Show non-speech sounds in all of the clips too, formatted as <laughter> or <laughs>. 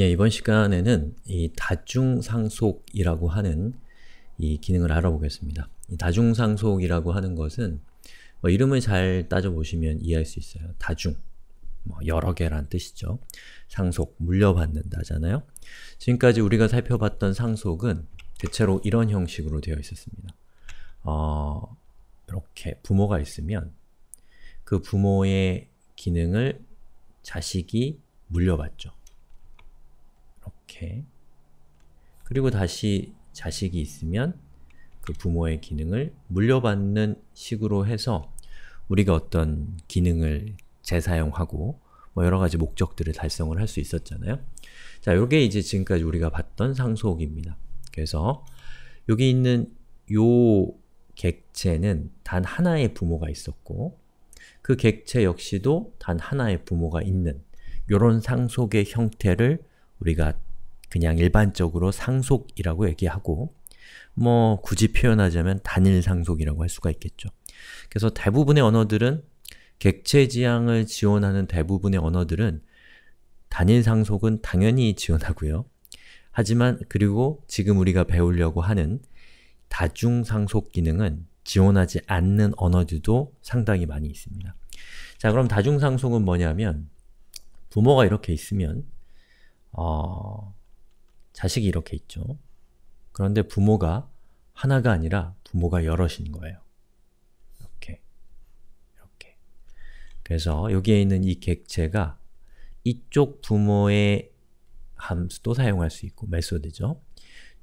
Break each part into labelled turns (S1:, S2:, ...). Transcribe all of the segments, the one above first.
S1: 예, 이번 시간에는 이 다중상속이라고 하는 이 기능을 알아보겠습니다. 이 다중상속이라고 하는 것은 뭐 이름을 잘 따져보시면 이해할 수 있어요. 다중, 뭐 여러 개란 뜻이죠. 상속, 물려받는다잖아요. 지금까지 우리가 살펴봤던 상속은 대체로 이런 형식으로 되어 있었습니다. 어, 이렇게 부모가 있으면 그 부모의 기능을 자식이 물려받죠. 이렇게 그리고 다시 자식이 있으면 그 부모의 기능을 물려받는 식으로 해서 우리가 어떤 기능을 재사용하고 뭐 여러가지 목적들을 달성을 할 수 있었잖아요. 자, 요게 이제 지금까지 우리가 봤던 상속입니다. 그래서 여기 있는 요 객체는 단 하나의 부모가 있었고 그 객체 역시도 단 하나의 부모가 있는 요런 상속의 형태를 우리가 그냥 일반적으로 상속이라고 얘기하고 뭐 굳이 표현하자면 단일 상속이라고 할 수가 있겠죠. 그래서 대부분의 언어들은 객체 지향을 지원하는 대부분의 언어들은 단일 상속은 당연히 지원하고요. 하지만 그리고 지금 우리가 배우려고 하는 다중 상속 기능은 지원하지 않는 언어들도 상당히 많이 있습니다. 자, 그럼 다중 상속은 뭐냐면 부모가 이렇게 있으면 어, 자식이 이렇게 있죠. 그런데 부모가 하나가 아니라 부모가 여럿인 거예요. 이렇게, 이렇게. 그래서 여기에 있는 이 객체가 이쪽 부모의 함수도 사용할 수 있고, 메소드죠.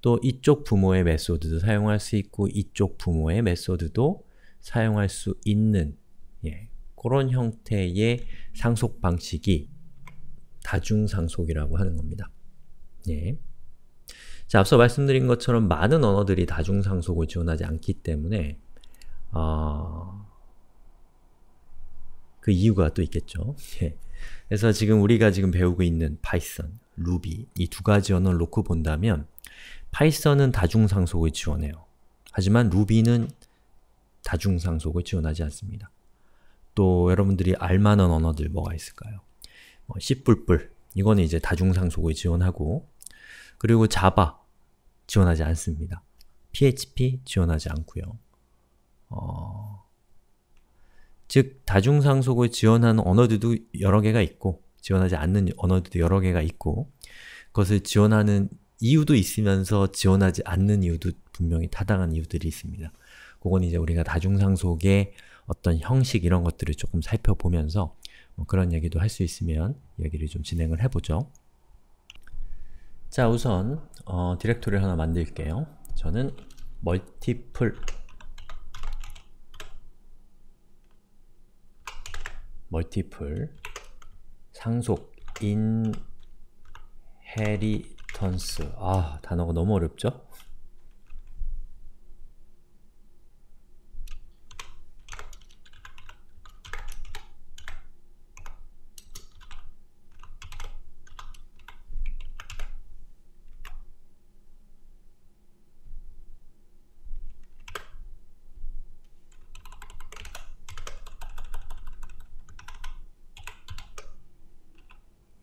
S1: 또 이쪽 부모의 메소드도 사용할 수 있고, 이쪽 부모의 메소드도 사용할 수 있는 예, 그런 형태의 상속 방식이 다중상속이라고 하는 겁니다. 예. 자, 앞서 말씀드린 것처럼 많은 언어들이 다중상속을 지원하지 않기 때문에 어... 그 이유가 또 있겠죠. <laughs> 예. 그래서 지금 우리가 지금 배우고 있는 파이썬, 루비 이 두 가지 언어를 놓고 본다면 파이썬은 다중상속을 지원해요. 하지만 루비는 다중상속을 지원하지 않습니다. 또 여러분들이 알만한 언어들 뭐가 있을까요? 뭐 C++ 이거는 이제 다중상속을 지원하고 그리고 자바 지원하지 않습니다. PHP 지원하지 않고요. 어... 즉, 다중상속을 지원하는 언어들도 여러 개가 있고 지원하지 않는 언어들도 여러 개가 있고 그것을 지원하는 이유도 있으면서 지원하지 않는 이유도 분명히 타당한 이유들이 있습니다. 그건 이제 우리가 다중상속의 어떤 형식 이런 것들을 조금 살펴보면서 뭐 그런 얘기도 할 수 있으면 얘기를 좀 진행을 해보죠. 자 우선 어, 디렉토리를 하나 만들게요. 저는 멀티플 멀티플 상속 인헤리턴스 아 단어가 너무 어렵죠?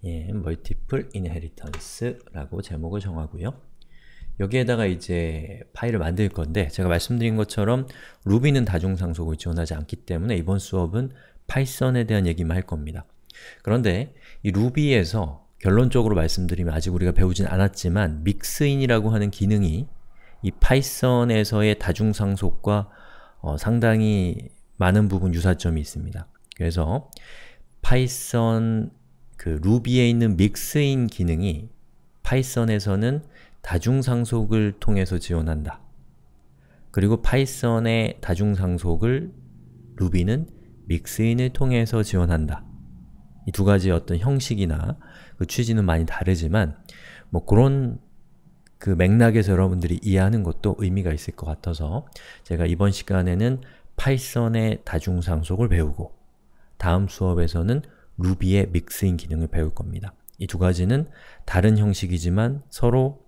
S1: 예, multiple inheritance라고 제목을 정하고요. 여기에다가 이제 파일을 만들 건데 제가 말씀드린 것처럼 루비는 다중상속을 지원하지 않기 때문에 이번 수업은 파이썬에 대한 얘기만 할 겁니다. 그런데 이 루비에서 결론적으로 말씀드리면 아직 우리가 배우진 않았지만 믹스인이라고 하는 기능이 이 파이썬에서의 다중상속과 어, 상당히 많은 부분 유사점이 있습니다. 그래서 파이썬 그 루비에 있는 믹스인 기능이 파이썬에서는 다중상속을 통해서 지원한다. 그리고 파이썬의 다중상속을 루비는 믹스인을 통해서 지원한다. 이 두 가지 어떤 형식이나 그 취지는 많이 다르지만 뭐 그런 그 맥락에서 여러분들이 이해하는 것도 의미가 있을 것 같아서 제가 이번 시간에는 파이썬의 다중상속을 배우고 다음 수업에서는 루비의 믹스인 기능을 배울 겁니다. 이 두 가지는 다른 형식이지만 서로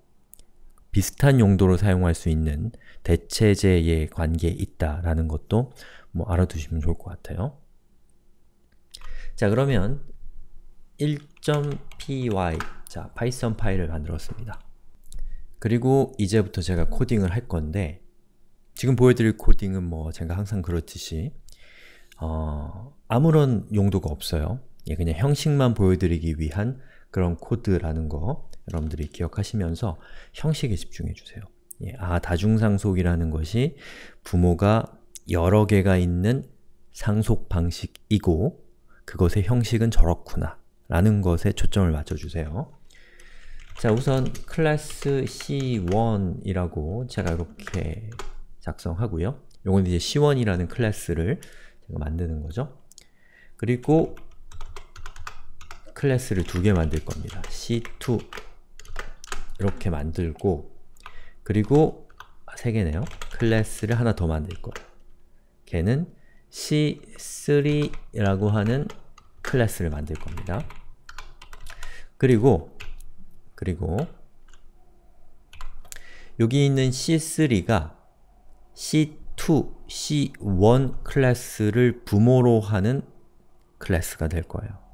S1: 비슷한 용도로 사용할 수 있는 대체제의 관계에 있다라는 것도 뭐 알아두시면 좋을 것 같아요. 자 그러면 1.py 자 파이썬 파일을 만들었습니다. 그리고 이제부터 제가 코딩을 할 건데 지금 보여드릴 코딩은 뭐 제가 항상 그렇듯이 어, 아무런 용도가 없어요. 예, 그냥 형식만 보여드리기 위한 그런 코드라는 거 여러분들이 기억하시면서 형식에 집중해 주세요. 예, 아, 다중상속이라는 것이 부모가 여러 개가 있는 상속 방식이고 그것의 형식은 저렇구나 라는 것에 초점을 맞춰주세요. 자, 우선 클래스 C1이라고 제가 이렇게 작성하고요. 요건 이제 C1이라는 클래스를 제가 만드는 거죠. 그리고 클래스를 두 개 만들 겁니다. C2 이렇게 만들고 그리고 세 개네요. 클래스를 하나 더 만들 거예요. 걔는 C3라고 하는 클래스를 만들 겁니다. 그리고 그리고 여기 있는 C3가 C2, C1 클래스를 부모로 하는 클래스가 될 거예요.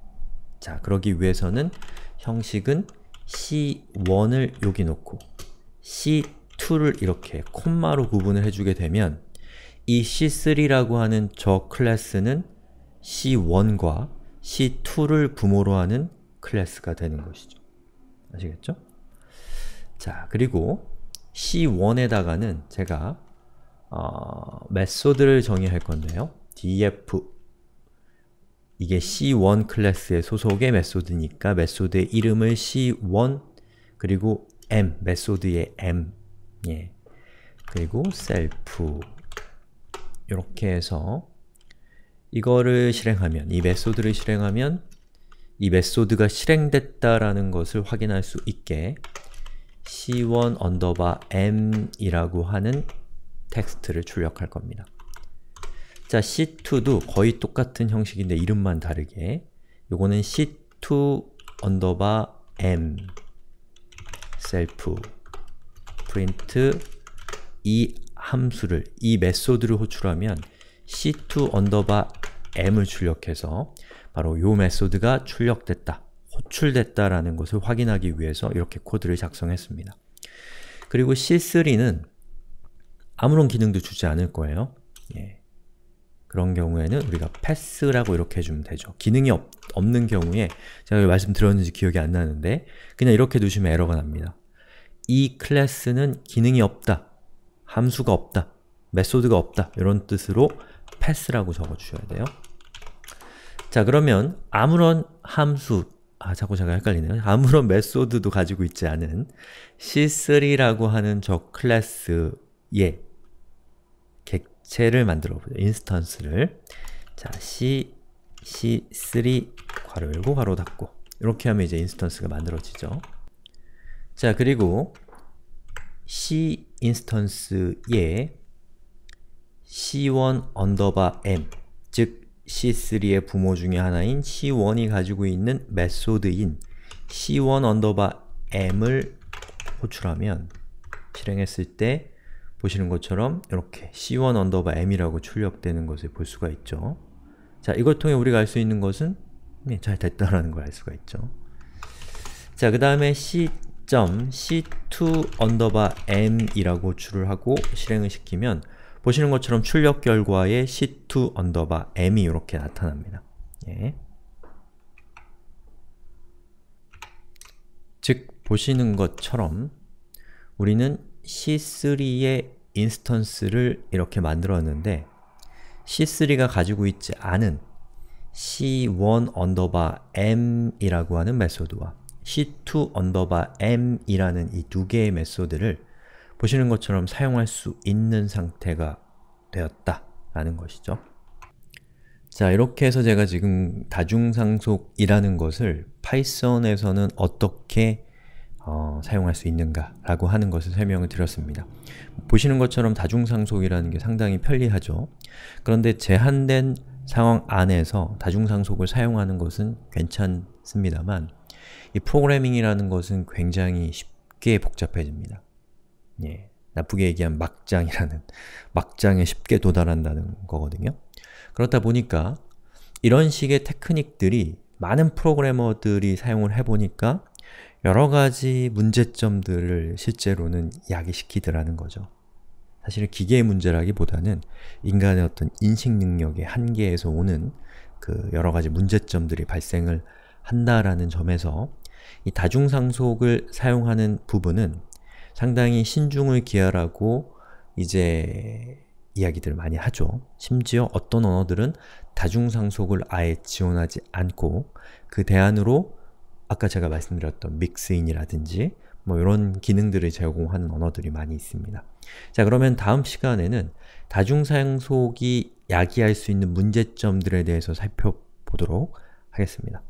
S1: 자, 그러기 위해서는 형식은 C1을 여기 놓고 C2를 이렇게 콤마로 구분을 해주게 되면 이 C3라고 하는 저 클래스는 C1과 C2를 부모로 하는 클래스가 되는 것이죠. 아시겠죠? 자, 그리고 C1에다가는 제가 어, 메소드를 정의할 건데요. df 이게 C1 클래스의 소속의 메소드니까 메소드의 이름을 C1 그리고 m 메소드의 m 예. 그리고 self 이렇게 해서 이거를 실행하면 이 메소드를 실행하면 이 메소드가 실행됐다라는 것을 확인할 수 있게 c1 m 이라고 하는 텍스트를 출력할 겁니다. 자, c2도 거의 똑같은 형식인데 이름만 다르게 요거는 c2 언더바 m 셀프 프린트 이 함수를, 이 메소드를 호출하면 c2 언더바 m을 출력해서 바로 요 메소드가 출력됐다, 호출됐다라는 것을 확인하기 위해서 이렇게 코드를 작성했습니다. 그리고 c3는 아무런 기능도 주지 않을 거예요. 예. 그런 경우에는 우리가 패스라고 이렇게 해주면 되죠. 기능이 없, 없는 경우에 제가 말씀드렸는지 기억이 안 나는데 그냥 이렇게 두시면 에러가 납니다. 이 클래스는 기능이 없다, 함수가 없다, 메소드가 없다 이런 뜻으로 패스라고 적어주셔야 돼요. 자 그러면 아무런 함수, 아 자꾸 제가 헷갈리네요. 아무런 메소드도 가지고 있지 않은 c3라고 하는 저 클래스에 셀을 만들어 보죠. 인스턴스를. 자, c, c3 괄호 열고 괄호 닫고 이렇게 하면 이제 인스턴스가 만들어지죠. 자, 그리고 c 인스턴스에 c1 언더바 m 즉 c3의 부모 중의 하나인 c1이 가지고 있는 메소드인 c1 언더바 m을 호출하면 실행했을 때 보시는 것처럼 이렇게 c1 언더바 m이라고 출력되는 것을 볼 수가 있죠. 자, 이걸 통해 우리가 알 수 있는 것은 네, 잘 됐다라는 걸 알 수가 있죠. 자, 그 다음에 c c2 언더바 m이라고 줄을 하고 실행을 시키면 보시는 것처럼 출력 결과에 c2 언더바 m이 이렇게 나타납니다. 예. 즉, 보시는 것처럼 우리는 c3의 인스턴스를 이렇게 만들었는데 C3가 가지고 있지 않은 C1 언더바 m이라고 하는 메소드와 C2 언더바 m이라는 이 두 개의 메소드를 보시는 것처럼 사용할 수 있는 상태가 되었다 라는 것이죠. 자, 이렇게 해서 제가 지금 다중상속이라는 것을 파이썬에서는 어떻게 어, 사용할 수 있는가라고 하는 것을 설명을 드렸습니다. 보시는 것처럼 다중상속이라는 게 상당히 편리하죠. 그런데 제한된 상황 안에서 다중상속을 사용하는 것은 괜찮습니다만 이 프로그래밍이라는 것은 굉장히 쉽게 복잡해집니다. 예, 나쁘게 얘기하면 막장이라는 막장에 쉽게 도달한다는 거거든요. 그렇다 보니까 이런 식의 테크닉들이 많은 프로그래머들이 사용을 해보니까 여러 가지 문제점들을 실제로는 야기시키더라는 거죠. 사실 기계의 문제라기보다는 인간의 어떤 인식 능력의 한계에서 오는 그 여러 가지 문제점들이 발생을 한다라는 점에서 이 다중상속을 사용하는 부분은 상당히 신중을 기하라고 이제 이야기들을 많이 하죠. 심지어 어떤 언어들은 다중상속을 아예 지원하지 않고 그 대안으로 아까 제가 말씀드렸던 믹스인이라든지 뭐 이런 기능들을 제공하는 언어들이 많이 있습니다. 자 그러면 다음 시간에는 다중사용속이 야기할 수 있는 문제점들에 대해서 살펴보도록 하겠습니다.